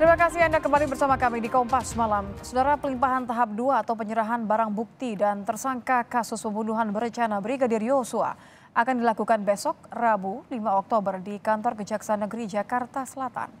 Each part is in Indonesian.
Terima kasih Anda kembali bersama kami di Kompas Malam. Saudara pelimpahan tahap 2 atau penyerahan barang bukti dan tersangka kasus pembunuhan berencana Brigadir Yosua akan dilakukan besok Rabu 5 Oktober di kantor Kejaksaan Negeri Jakarta Selatan.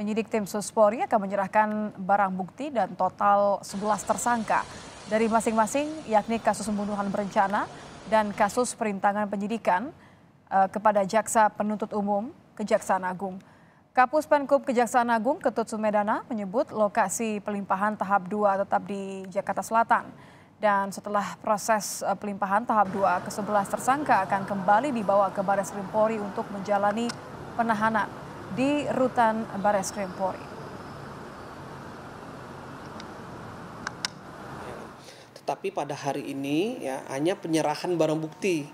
Penyidik tim Suspori akan menyerahkan barang bukti dan total 11 tersangka dari masing-masing yakni kasus pembunuhan berencana dan kasus perintangan penyidikan eh, kepada Jaksa Penuntut Umum Kejaksaan Agung. Kapus Penkub Kejaksaan Agung Ketut Sumedana menyebut lokasi pelimpahan tahap 2 tetap di Jakarta Selatan. Dan setelah proses eh, pelimpahan tahap 2, ke-11 tersangka akan kembali dibawa ke Baris Krimpori Polri untuk menjalani penahanan di Rutan Baris Krimpori. Polri. Tetapi pada hari ini ya hanya penyerahan barang bukti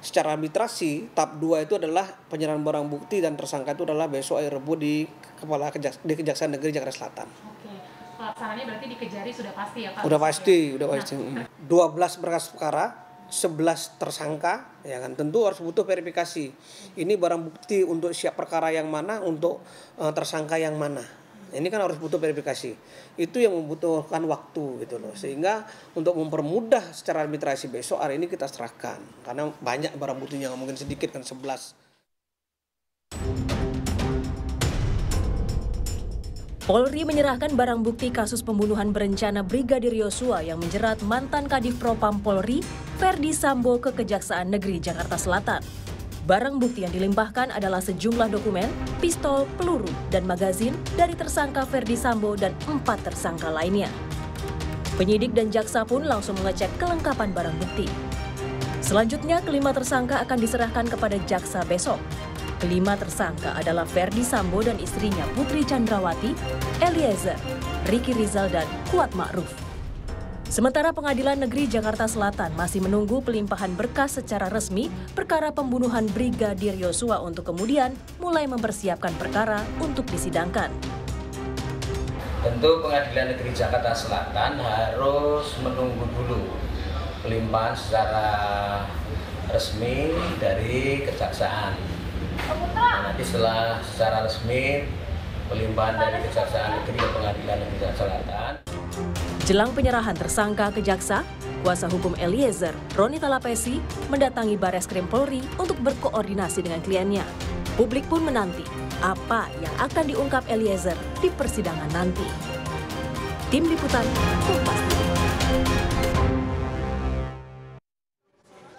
secara arbitrasi tahap dua itu adalah penyerahan barang bukti dan tersangka itu adalah besok air rebu di kepala Kejaks di Kejaksaan Negeri Jakarta Selatan. Oke. Pelaksananya berarti dikejari sudah pasti ya Pak? Sudah pasti, sudah nah. Hmm. Dua 12 berkas perkara, 11 tersangka, ya kan tentu harus butuh verifikasi. Ini barang bukti untuk siap perkara yang mana, untuk uh, tersangka yang mana. Ini kan harus butuh verifikasi. Itu yang membutuhkan waktu gitu loh. Sehingga untuk mempermudah secara administrasi besok hari ini kita serahkan. Karena banyak barang buktinya nggak mungkin sedikit kan 11. Polri menyerahkan barang bukti kasus pembunuhan berencana Brigadir Yosua yang menjerat mantan Kadif Propam Polri, Ferdi Sambo ke Kejaksaan Negeri Jakarta Selatan. Barang bukti yang dilimpahkan adalah sejumlah dokumen, pistol, peluru, dan magazin dari tersangka Ferdi Sambo dan empat tersangka lainnya. Penyidik dan jaksa pun langsung mengecek kelengkapan barang bukti. Selanjutnya, kelima tersangka akan diserahkan kepada jaksa besok. Kelima tersangka adalah Ferdi Sambo dan istrinya Putri Chandrawati, Eliezer, Ricky Rizal, dan Kuat Ma'ruf. Sementara Pengadilan Negeri Jakarta Selatan masih menunggu pelimpahan berkas secara resmi perkara pembunuhan Brigadir Yosua untuk kemudian mulai mempersiapkan perkara untuk disidangkan. Tentu Pengadilan Negeri Jakarta Selatan harus menunggu dulu pelimpahan secara resmi dari kejaksaan. Nanti setelah secara resmi pelimpahan dari kejaksaan negeri ke Pengadilan Negeri Jakarta Selatan. Jelang penyerahan tersangka ke jaksa, kuasa hukum Eliezer, Roni Talapesi, mendatangi Bares Krim Polri untuk berkoordinasi dengan kliennya. Publik pun menanti apa yang akan diungkap Eliezer di persidangan nanti. Tim Liputan kupas.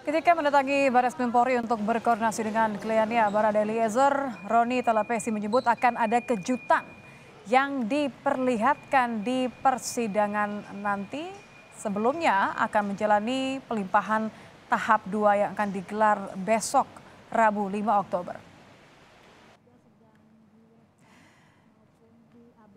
Ketika mendatangi Baris Polri untuk berkoordinasi dengan kliennya, Barada Eliezer, Roni Talapesi menyebut akan ada kejutan yang diperlihatkan di persidangan nanti sebelumnya akan menjalani pelimpahan tahap 2 yang akan digelar besok Rabu 5 Oktober.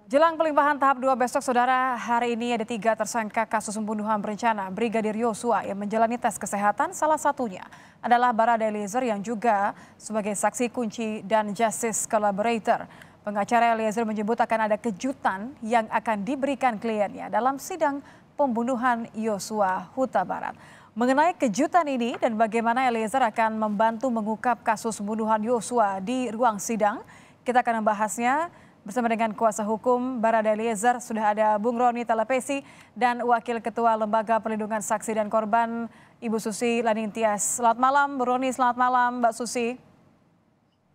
Jelang pelimpahan tahap 2 besok, Saudara, hari ini ada tiga tersangka kasus pembunuhan berencana Brigadir Yosua yang menjalani tes kesehatan. Salah satunya adalah Barada Eliezer yang juga sebagai saksi kunci dan justice collaborator. Pengacara Eliezer menyebut akan ada kejutan yang akan diberikan kliennya dalam sidang pembunuhan Yosua Huta Barat. Mengenai kejutan ini dan bagaimana Eliezer akan membantu mengungkap kasus pembunuhan Yosua di ruang sidang, kita akan membahasnya bersama dengan kuasa hukum Barada Eliezer sudah ada Bung Roni Telepesi dan Wakil Ketua Lembaga Perlindungan Saksi dan Korban Ibu Susi Lanintias. Selamat malam, Bu Roni. Selamat malam, Mbak Susi.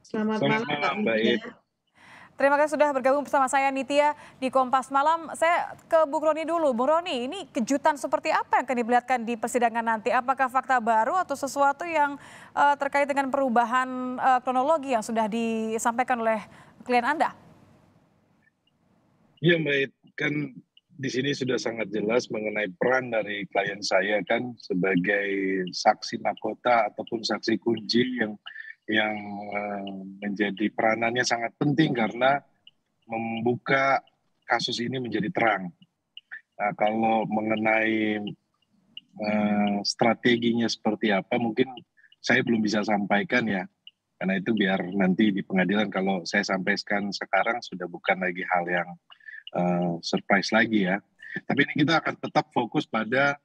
Selamat, Selamat malam, Mbak Ida. Terima kasih sudah bergabung bersama saya Nitya di Kompas Malam. Saya ke Bu Roni dulu. Bu Roni, ini kejutan seperti apa yang akan diperlihatkan di persidangan nanti? Apakah fakta baru atau sesuatu yang uh, terkait dengan perubahan uh, kronologi yang sudah disampaikan oleh klien Anda? Ya baik, kan di sini sudah sangat jelas mengenai peran dari klien saya kan sebagai saksi mahkota ataupun saksi kunci yang yang eh, menjadi peranannya sangat penting karena membuka kasus ini menjadi terang. Nah, kalau mengenai eh, strateginya seperti apa, mungkin saya belum bisa sampaikan ya, karena itu biar nanti di pengadilan kalau saya sampaikan sekarang sudah bukan lagi hal yang uh, surprise lagi ya. Tapi ini kita akan tetap fokus pada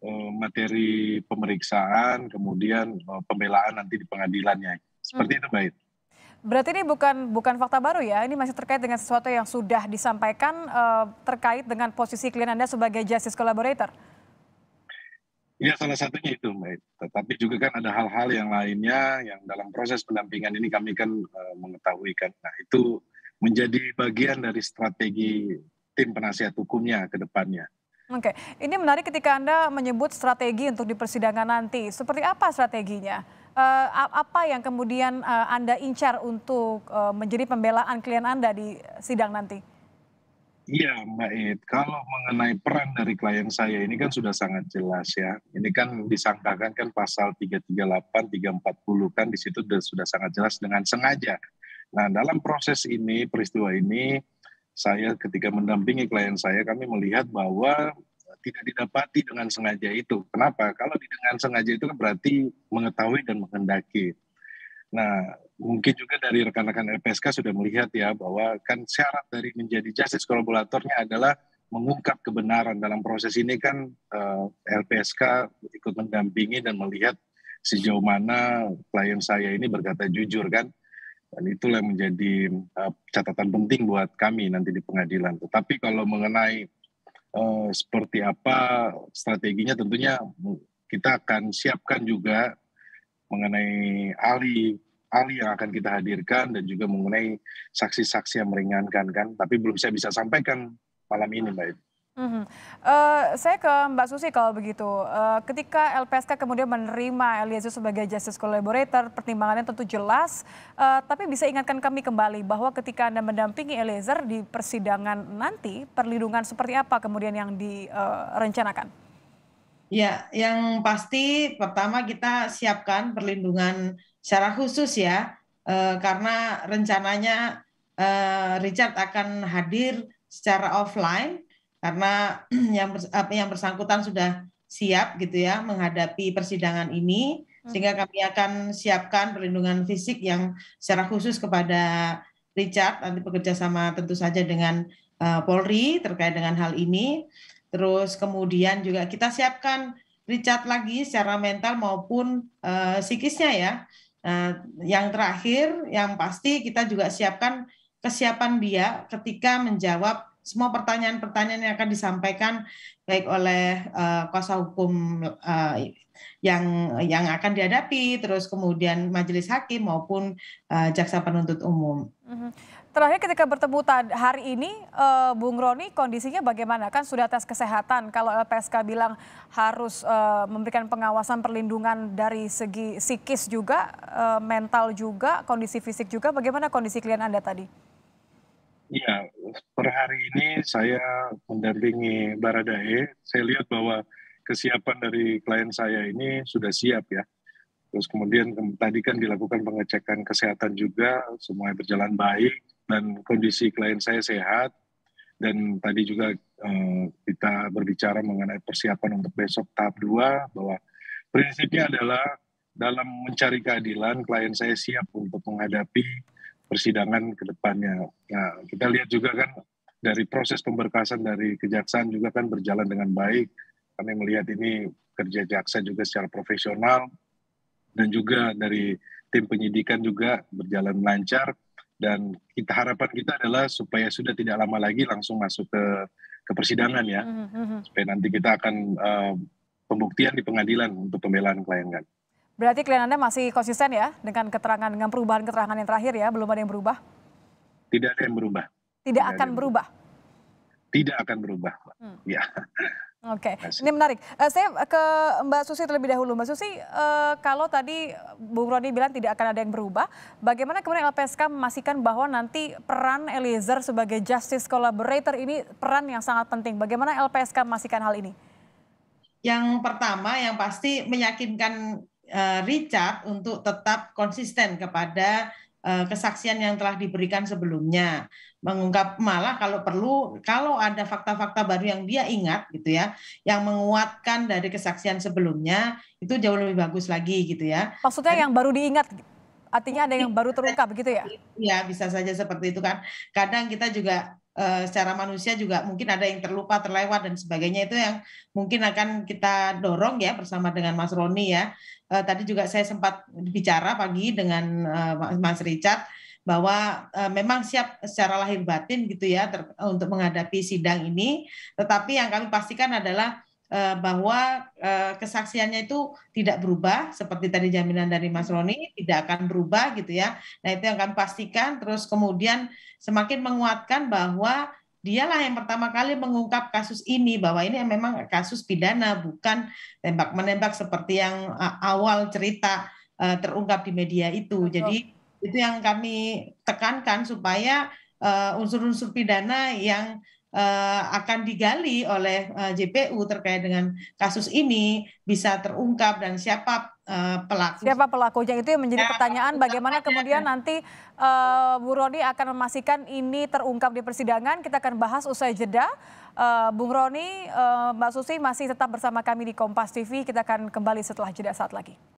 Eh, materi pemeriksaan, kemudian eh, pembelaan nanti di pengadilannya. Seperti hmm. itu, baik. Berarti ini bukan bukan fakta baru ya, ini masih terkait dengan sesuatu yang sudah disampaikan uh, terkait dengan posisi klien Anda sebagai justice collaborator. Ya salah satunya itu, baik. Tetapi juga kan ada hal-hal yang lainnya yang dalam proses pendampingan ini kami kan uh, mengetahui kan. Nah itu menjadi bagian dari strategi tim penasihat hukumnya ke depannya. Oke, ini menarik ketika Anda menyebut strategi untuk di persidangan nanti. Seperti apa strateginya? Uh, apa yang kemudian uh, Anda incar untuk uh, menjadi pembelaan klien Anda di sidang nanti? Iya Mbak Ed, kalau mengenai peran dari klien saya ini kan sudah sangat jelas ya. Ini kan disangkakan kan pasal 338, 340 kan di situ sudah sangat jelas dengan sengaja. Nah dalam proses ini, peristiwa ini, saya ketika mendampingi klien saya kami melihat bahwa tidak didapati dengan sengaja itu. Kenapa? Kalau dengan sengaja itu kan berarti mengetahui dan menghendaki. Nah, mungkin juga dari rekan-rekan LPSK e sudah melihat ya bahwa kan syarat dari menjadi justice kolaboratornya adalah mengungkap kebenaran dalam proses ini kan LPSK eh, e ikut mendampingi dan melihat sejauh mana klien saya ini berkata jujur kan dan itulah yang menjadi uh, catatan penting buat kami nanti di pengadilan. Tetapi kalau mengenai uh, seperti apa strateginya tentunya kita akan siapkan juga mengenai ahli ahli yang akan kita hadirkan dan juga mengenai saksi-saksi yang meringankan kan tapi belum saya bisa sampaikan malam ini Mbak Mm -hmm. uh, saya ke Mbak Susi kalau begitu. Uh, ketika LPSK kemudian menerima Eliezer sebagai justice collaborator, pertimbangannya tentu jelas. Uh, tapi bisa ingatkan kami kembali bahwa ketika Anda mendampingi Eliezer di persidangan nanti, perlindungan seperti apa kemudian yang direncanakan? Ya, yang pasti pertama kita siapkan perlindungan secara khusus ya, uh, karena rencananya uh, Richard akan hadir secara offline karena yang yang bersangkutan sudah siap gitu ya menghadapi persidangan ini hmm. sehingga kami akan siapkan perlindungan fisik yang secara khusus kepada Richard nanti sama tentu saja dengan uh, Polri terkait dengan hal ini terus kemudian juga kita siapkan Richard lagi secara mental maupun uh, psikisnya ya uh, yang terakhir yang pasti kita juga siapkan kesiapan dia ketika menjawab semua pertanyaan-pertanyaan yang akan disampaikan baik oleh uh, kuasa hukum uh, yang yang akan dihadapi terus kemudian majelis hakim maupun uh, jaksa penuntut umum. Mm-hmm. Terakhir ketika bertemu hari ini uh, Bung Roni kondisinya bagaimana? Kan sudah tes kesehatan kalau LPSK bilang harus uh, memberikan pengawasan perlindungan dari segi psikis juga, uh, mental juga, kondisi fisik juga. Bagaimana kondisi klien Anda tadi? Ya, per hari ini saya mendampingi Baradae. Saya lihat bahwa kesiapan dari klien saya ini sudah siap ya. Terus kemudian tadi kan dilakukan pengecekan kesehatan juga, semuanya berjalan baik dan kondisi klien saya sehat. Dan tadi juga eh, kita berbicara mengenai persiapan untuk besok tahap 2 bahwa prinsipnya adalah dalam mencari keadilan klien saya siap untuk menghadapi persidangan ke depannya. Nah, kita lihat juga kan dari proses pemberkasan dari kejaksaan juga kan berjalan dengan baik. Kami melihat ini kerja jaksa juga secara profesional dan juga dari tim penyidikan juga berjalan lancar dan kita harapan kita adalah supaya sudah tidak lama lagi langsung masuk ke ke persidangan ya mm-hmm. supaya nanti kita akan uh, pembuktian di pengadilan untuk pembelaan klien kan. Berarti klien Anda masih konsisten ya dengan keterangan dengan perubahan keterangan yang terakhir ya, belum ada yang berubah? Tidak ada yang berubah. Tidak, Tidak akan berubah. berubah. Tidak akan berubah. Hmm. Ya. Oke, okay. ini menarik. Uh, saya ke Mbak Susi terlebih dahulu. Mbak Susi, uh, kalau tadi Bu Roni bilang tidak akan ada yang berubah, bagaimana kemudian LPSK memastikan bahwa nanti peran Eliezer sebagai justice collaborator ini peran yang sangat penting. Bagaimana LPSK memastikan hal ini? Yang pertama, yang pasti meyakinkan Eh, Richard untuk tetap konsisten kepada eh, kesaksian yang telah diberikan sebelumnya mengungkap malah kalau perlu kalau ada fakta-fakta baru yang dia ingat gitu ya yang menguatkan dari kesaksian sebelumnya itu jauh lebih bagus lagi gitu ya maksudnya yang baru diingat artinya ada yang baru terungkap gitu ya ya bisa saja seperti itu kan kadang kita juga Eh, secara manusia juga mungkin ada yang terlupa, terlewat dan sebagainya itu yang mungkin akan kita dorong ya bersama dengan Mas Roni ya. Eh, tadi juga saya sempat bicara pagi dengan eh, Mas Richard bahwa memang siap secara lahir batin gitu ya untuk menghadapi sidang ini tetapi yang kami pastikan adalah Eh, bahwa eh, kesaksiannya itu tidak berubah seperti tadi jaminan dari Mas hmm. Roni tidak akan berubah gitu ya. Nah, itu yang akan pastikan terus kemudian semakin menguatkan bahwa dialah yang pertama kali mengungkap kasus ini bahwa ini memang kasus pidana bukan tembak menembak seperti yang eh, awal cerita terungkap di media itu. Betul. Jadi itu yang kami tekankan supaya unsur-unsur pidana yang Eh, akan digali oleh eh, JPU terkait dengan kasus ini bisa terungkap dan siapa eh, pelaku. Siapa pelakunya itu yang menjadi ya, pertanyaan bagaimana kemudian nanti uh, Bu Roni akan memastikan ini terungkap di persidangan. Kita akan bahas usai jeda. Uh, Bung Roni, uh, Mbak Susi masih tetap bersama kami di Kompas TV. Kita akan kembali setelah jeda saat lagi.